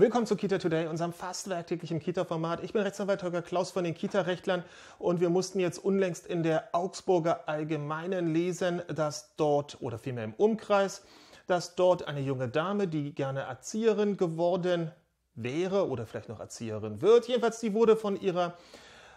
Willkommen zu Kita Today, unserem fast werktäglichen Kita-Format. Ich bin Rechtsanwalt Holger Klaus von den Kita-Rechtlern und wir mussten jetzt unlängst in der Augsburger Allgemeinen lesen, dass dort, oder vielmehr im Umkreis, dass dort eine junge Dame, die gerne Erzieherin geworden wäre oder vielleicht noch Erzieherin wird, jedenfalls die wurde von ihrer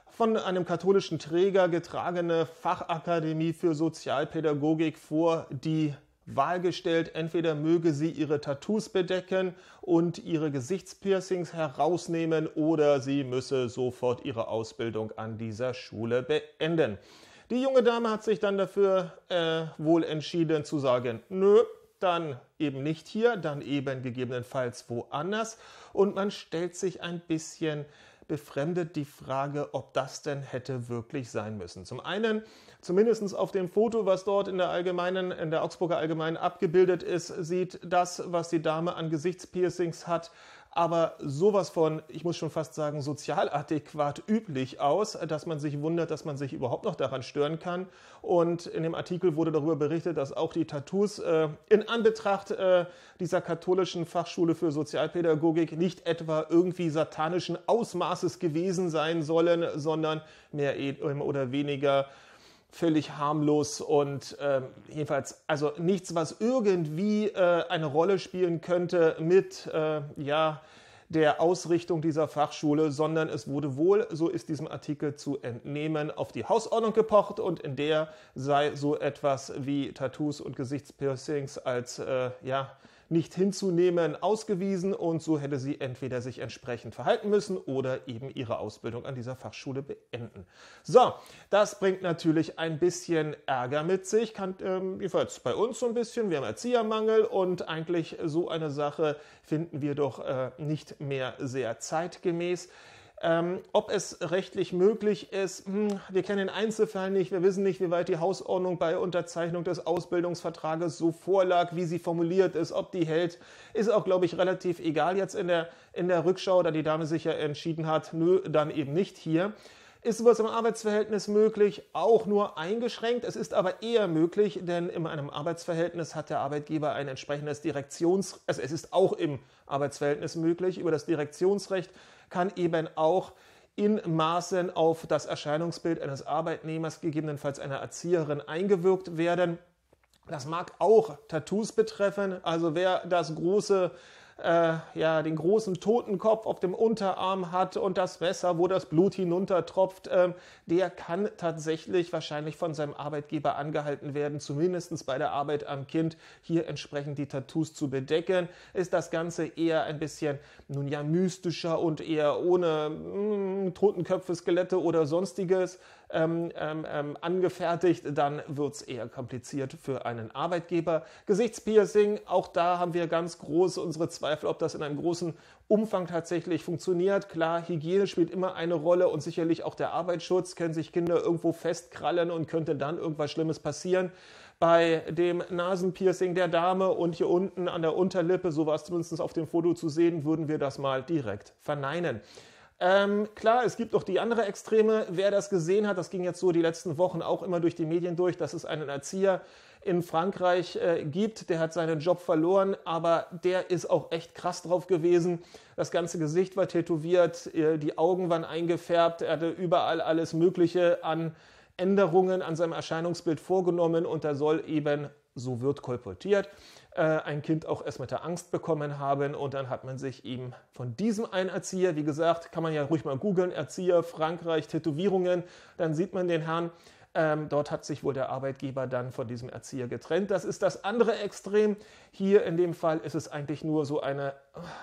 von einem katholischen Träger getragene Fachakademie für Sozialpädagogik vor die Wahl gestellt, entweder möge sie ihre Tattoos bedecken und ihre Gesichtspiercings herausnehmen oder sie müsse sofort ihre Ausbildung an dieser Schule beenden. Die junge Dame hat sich dann dafür äh, wohl entschieden zu sagen, nö, dann eben nicht hier, dann eben gegebenenfalls woanders und man stellt sich ein bisschen befremdet die Frage, ob das denn hätte wirklich sein müssen. Zum einen, zumindest auf dem Foto, was dort in der allgemeinen, in der Augsburger Allgemeinen abgebildet ist, sieht das, was die Dame an Gesichtspiercings hat, aber sowas von, ich muss schon fast sagen, sozial adäquat üblich aus, dass man sich wundert, dass man sich überhaupt noch daran stören kann. Und in dem Artikel wurde darüber berichtet, dass auch die Tattoos äh, in Anbetracht äh, dieser katholischen Fachschule für Sozialpädagogik nicht etwa irgendwie satanischen Ausmaßes gewesen sein sollen, sondern mehr e- oder weniger völlig harmlos und äh, jedenfalls also nichts, was irgendwie äh, eine Rolle spielen könnte mit äh, ja der Ausrichtung dieser Fachschule, sondern es wurde wohl, so ist diesem Artikel zu entnehmen, auf die Hausordnung gepocht und in der sei so etwas wie Tattoos und Gesichtspiercings als äh, ja nicht hinzunehmen ausgewiesen und so hätte sie entweder sich entsprechend verhalten müssen oder eben ihre Ausbildung an dieser Fachschule beenden. So, das bringt natürlich ein bisschen Ärger mit sich, kann, ähm, jedenfalls bei uns so ein bisschen. Wir haben Erziehermangel und eigentlich so eine Sache finden wir doch äh, nicht mehr sehr zeitgemäß. Ähm, ob es rechtlich möglich ist, hm, wir kennen den Einzelfall nicht, wir wissen nicht, wie weit die Hausordnung bei Unterzeichnung des Ausbildungsvertrages so vorlag, wie sie formuliert ist, ob die hält, ist auch, glaube ich, relativ egal jetzt in der, in der Rückschau, da die Dame sich ja entschieden hat, nö, dann eben nicht hier. Ist sowas im Arbeitsverhältnis möglich? Auch nur eingeschränkt. Es ist aber eher möglich, denn in einem Arbeitsverhältnis hat der Arbeitgeber ein entsprechendes Direktions... Also es ist auch im Arbeitsverhältnis möglich. Über das Direktionsrecht kann eben auch in Maßen auf das Erscheinungsbild eines Arbeitnehmers, gegebenenfalls einer Erzieherin, eingewirkt werden. Das mag auch Tattoos betreffen. Also wer das große äh, ja, den großen Totenkopf auf dem Unterarm hat und das Messer, wo das Blut hinuntertropft, äh, der kann tatsächlich wahrscheinlich von seinem Arbeitgeber angehalten werden, zumindest bei der Arbeit am Kind hier entsprechend die Tattoos zu bedecken. Ist das Ganze eher ein bisschen, nun ja, mystischer und eher ohne mh, mm, Totenköpfe, Skelette oder sonstiges ähm, ähm, ähm angefertigt, dann wird es eher kompliziert für einen Arbeitgeber. Gesichtspiercing, auch da haben wir ganz groß unsere zwei Zweifel, ob das in einem großen Umfang tatsächlich funktioniert. Klar, Hygiene spielt immer eine Rolle und sicherlich auch der Arbeitsschutz. Können sich Kinder irgendwo festkrallen und könnte dann irgendwas Schlimmes passieren. Bei dem Nasenpiercing der Dame und hier unten an der Unterlippe, so war es zumindest auf dem Foto zu sehen, würden wir das mal direkt verneinen. Ähm, klar, es gibt auch die andere Extreme. Wer das gesehen hat, das ging jetzt so die letzten Wochen auch immer durch die Medien durch, das ist einen Erzieher in Frankreich äh, gibt. Der hat seinen Job verloren, aber der ist auch echt krass drauf gewesen. Das ganze Gesicht war tätowiert, äh, die Augen waren eingefärbt, er hatte überall alles Mögliche an Änderungen an seinem Erscheinungsbild vorgenommen und da soll eben, so wird kolportiert, äh, ein Kind auch erst mit der Angst bekommen haben und dann hat man sich eben von diesem einen Erzieher, wie gesagt, kann man ja ruhig mal googeln, Erzieher Frankreich, Tätowierungen, dann sieht man den Herrn, ähm, dort hat sich wohl der Arbeitgeber dann von diesem Erzieher getrennt. Das ist das andere Extrem. Hier in dem Fall ist es eigentlich nur so eine,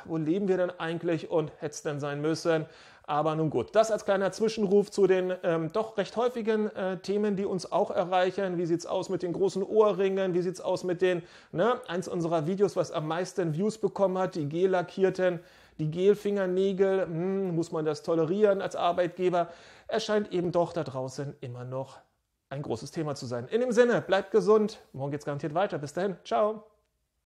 wo leben wir denn eigentlich und hätte es denn sein müssen? Aber nun gut, das als kleiner Zwischenruf zu den ähm, doch recht häufigen äh, Themen, die uns auch erreichen. Wie sieht es aus mit den großen Ohrringen? Wie sieht es aus mit den, ne, eins unserer Videos, was am meisten Views bekommen hat, die gel-lackierten, die Gelfingernägel. Hm, muss man das tolerieren als Arbeitgeber? Erscheint eben doch da draußen immer noch ein großes Thema zu sein. In dem Sinne, bleibt gesund. Morgen geht es garantiert weiter. Bis dahin, ciao.